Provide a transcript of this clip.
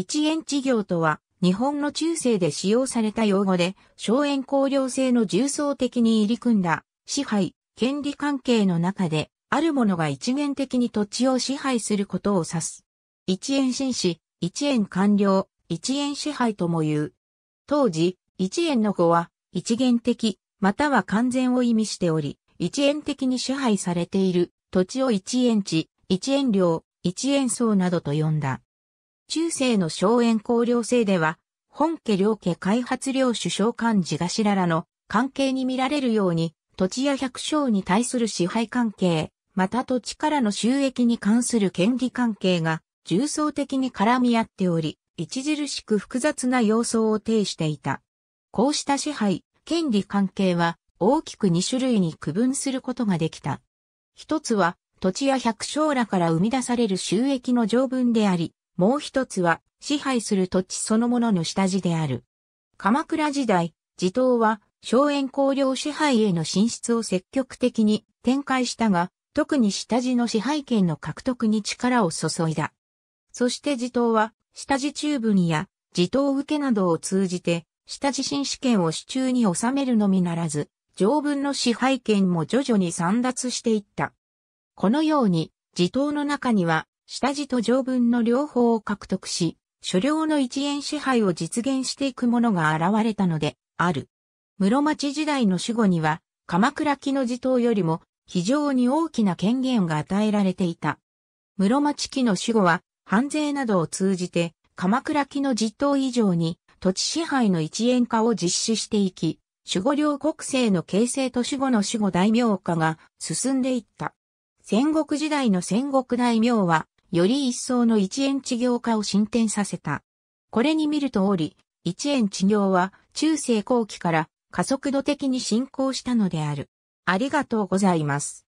一円治業とは、日本の中世で使用された用語で、荘園公領制の重層的に入り組んだ、支配、権利関係の中で、あるものが一元的に土地を支配することを指す。一円紳士、一円官僚、一円支配とも言う。当時、一円の語は、一元的、または完全を意味しており、一円的に支配されている土地を一円地、一円領、一円層などと呼んだ。中世の荘園公領制では、本家領家開発領主召喚寺頭らの関係に見られるように、土地や百姓に対する支配関係、また土地からの収益に関する権利関係が重層的に絡み合っており、著しく複雑な様相を呈していた。こうした支配、権利関係は大きく2種類に区分することができた。一つは土地や百姓らから生み出される収益の条文であり、もう一つは支配する土地そのものの下地である。鎌倉時代、地頭は荘園公領支配への進出を積極的に展開したが、特に下地の支配権の獲得に力を注いだ。そして地頭は、下地中部にや、地頭受けなどを通じて、下地新試験を手中に収めるのみならず、条文の支配権も徐々に散脱していった。このように、地頭の中には、下地と条文の両方を獲得し、所領の一円支配を実現していくものが現れたので、ある。室町時代の死後には、鎌倉木の地頭よりも非常に大きな権限が与えられていた。室町木の死後は、藩税などを通じて、鎌倉木の地頭以上に土地支配の一円化を実施していき、守護領国政の形成と守護の守護大名化が進んでいった。戦国時代の戦国大名はより一層の一円治業化を進展させた。これに見るとおり、一円治業は中世後期から加速度的に進行したのである。ありがとうございます。